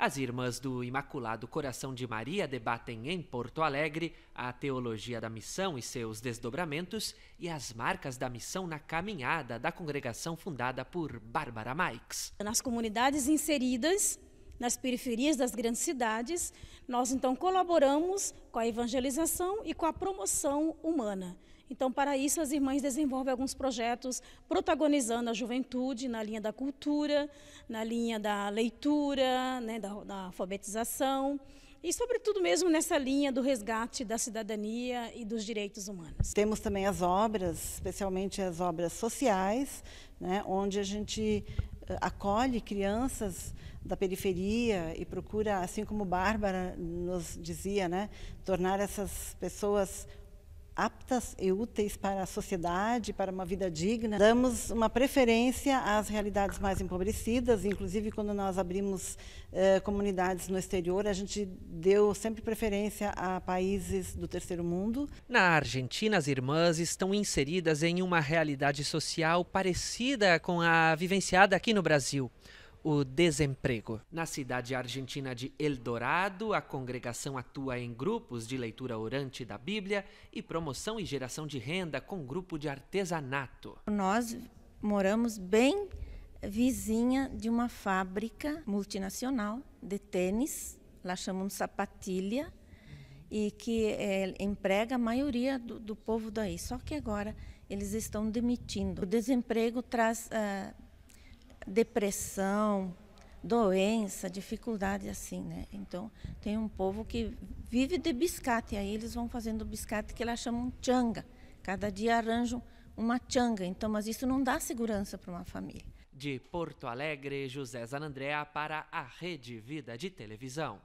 As irmãs do Imaculado Coração de Maria debatem em Porto Alegre a teologia da missão e seus desdobramentos e as marcas da missão na caminhada da congregação fundada por Bárbara Marx. Nas comunidades inseridas, nas periferias das grandes cidades, nós então colaboramos com a evangelização e com a promoção humana. Então, para isso, as irmãs desenvolvem alguns projetos protagonizando a juventude na linha da cultura, na linha da leitura, né, da, da alfabetização e, sobretudo, mesmo nessa linha do resgate da cidadania e dos direitos humanos. Temos também as obras, especialmente as obras sociais, né, onde a gente acolhe crianças da periferia e procura, assim como Bárbara nos dizia, né, tornar essas pessoas aptas e úteis para a sociedade, para uma vida digna. Damos uma preferência às realidades mais empobrecidas, inclusive quando nós abrimos eh, comunidades no exterior, a gente deu sempre preferência a países do terceiro mundo. Na Argentina, as irmãs estão inseridas em uma realidade social parecida com a vivenciada aqui no Brasil o desemprego. Na cidade argentina de Eldorado, a congregação atua em grupos de leitura orante da Bíblia e promoção e geração de renda com grupo de artesanato. Nós moramos bem vizinha de uma fábrica multinacional de tênis, lá chamam sapatilha, e que é, emprega a maioria do, do, povo daí. Só que agora eles estão demitindo. O desemprego traz. Uh, depressão, doença, dificuldade assim, né? Então, tem um povo que vive de biscate, aí eles vão fazendo biscate que elas chamam changa. Cada dia arranjam uma changa, então, mas isso não dá segurança para uma família. De Porto Alegre, José Zanandrea para a Rede Vida de Televisão.